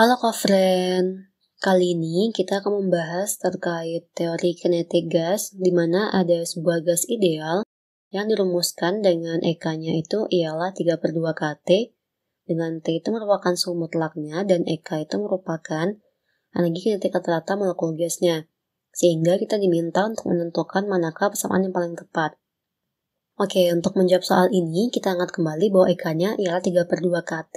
Halo kofren, kali ini kita akan membahas terkait teori kinetik gas di mana ada sebuah gas ideal yang dirumuskan dengan EK-nya itu ialah 3 per 2 KT dengan T itu merupakan suhu mutlaknya dan EK itu merupakan energi kinetik rata-rata molekul gasnya sehingga kita diminta untuk menentukan manakah persamaan yang paling tepat. Oke, untuk menjawab soal ini, kita ingat kembali bahwa EK-nya ialah 3 per 2 KT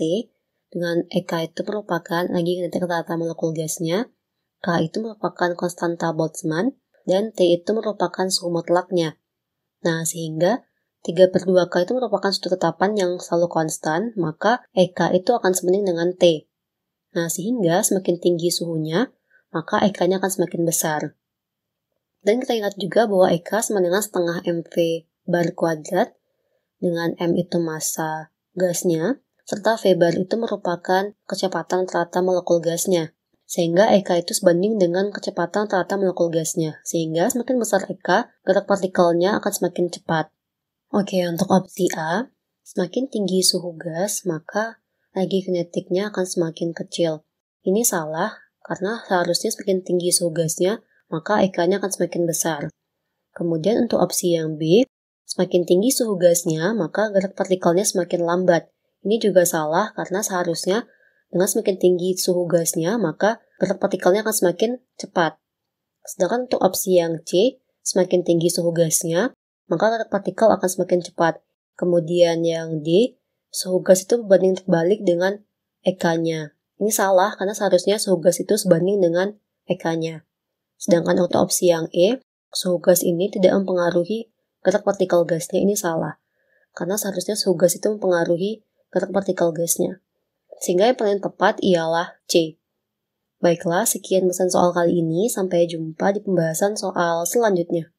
dengan Eka itu merupakan lagi ketika kata molekul gasnya, K itu merupakan konstanta Boltzmann, dan T itu merupakan suhu mutlaknya. Nah, sehingga 3 per 2K itu merupakan suatu tetapan yang selalu konstan, maka EK itu akan sebanding dengan T. Nah, sehingga semakin tinggi suhunya, maka EK-nya akan semakin besar. Dan kita ingat juga bahwa EK sama dengan setengah MV bar kuadrat, dengan M itu massa gasnya, serta Weber itu merupakan kecepatan rata molekul gasnya. Sehingga EK itu sebanding dengan kecepatan rata molekul gasnya, sehingga semakin besar EK, gerak partikelnya akan semakin cepat. Oke, untuk opsi A, semakin tinggi suhu gas, maka energi kinetiknya akan semakin kecil. Ini salah, karena seharusnya semakin tinggi suhu gasnya, maka EK-nya akan semakin besar. Kemudian untuk opsi yang B, semakin tinggi suhu gasnya, maka gerak partikelnya semakin lambat, ini juga salah karena seharusnya dengan semakin tinggi suhu gasnya, maka gerak partikelnya akan semakin cepat. Sedangkan untuk opsi yang C, semakin tinggi suhu gasnya, maka gerak partikel akan semakin cepat. Kemudian yang D, suhu gas itu berbanding terbalik dengan EK-nya. Ini salah karena seharusnya suhu gas itu sebanding dengan EK-nya. Sedangkan untuk opsi yang E, suhu gas ini tidak mempengaruhi gerak partikel gasnya, ini salah. Karena seharusnya suhu gas itu mempengaruhi ke partikel gasnya. Sehingga yang paling tepat ialah C. Baiklah, sekian pesan soal kali ini. Sampai jumpa di pembahasan soal selanjutnya.